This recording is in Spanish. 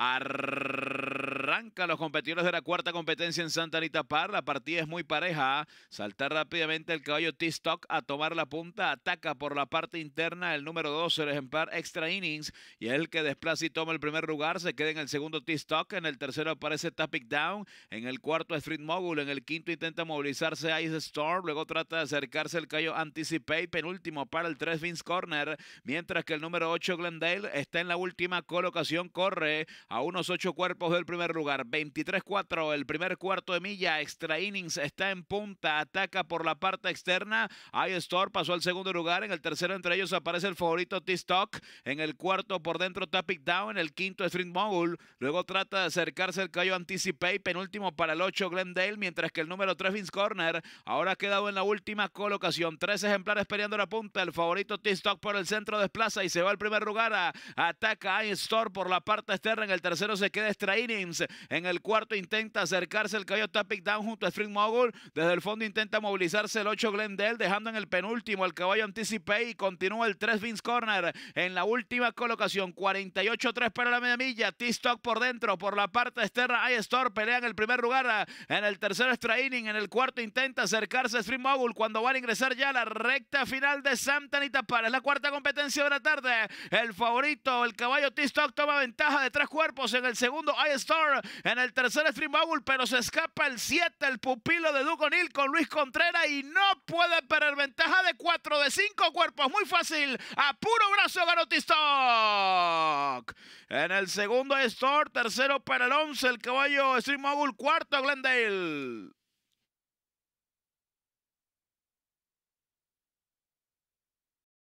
Arr- los competidores de la cuarta competencia en Santa Anita Par. La partida es muy pareja. ¿ah? salta rápidamente el caballo T-Stock a tomar la punta. Ataca por la parte interna el número 12, el ejemplar Extra Innings. Y el que desplaza y toma el primer lugar. Se queda en el segundo T-Stock. En el tercero aparece Tapic Down. En el cuarto Street Mogul. En el quinto intenta movilizarse Ice Storm. Luego trata de acercarse el caballo Anticipate. Penúltimo para el 3 Vince Corner. Mientras que el número 8 Glendale está en la última colocación. Corre a unos 8 cuerpos del primer lugar. 23-4 el primer cuarto de milla. Extra innings está en punta. Ataca por la parte externa. I-Store pasó al segundo lugar. En el tercero entre ellos aparece el favorito T-Stock. En el cuarto por dentro Tapping Down. En el quinto Street Mogul. Luego trata de acercarse el callo Anticipate. Penúltimo para el 8 Glendale. Mientras que el número 3 Vince Corner ahora ha quedado en la última colocación. Tres ejemplares peleando la punta. El favorito T-Stock por el centro desplaza y se va al primer lugar. ataca I-Store por la parte externa. En el tercero se queda Extra innings. En el cuarto intenta acercarse el caballo Tapic Down junto a Spring Mogul. Desde el fondo intenta movilizarse el 8 Glendale, dejando en el penúltimo el caballo Anticipé. y continúa el 3 Vince Corner en la última colocación. 48-3 para la media milla. T-Stock por dentro, por la parte externa. hay store pelea en el primer lugar. En el tercer straining. En el cuarto intenta acercarse Spring Mogul cuando van a ingresar ya a la recta final de Santa Anita Para. Es la cuarta competencia de la tarde. El favorito, el caballo T-Stock toma ventaja de tres cuerpos en el segundo I-Store en el tercer stream bubble, pero se escapa el 7, el pupilo de O'Neill con Luis Contreras y no puede perder ventaja de 4 de 5 cuerpos. Muy fácil, a puro brazo Garotistock. En el segundo Store, tercero para el 11, el caballo Stream cuarto Glendale.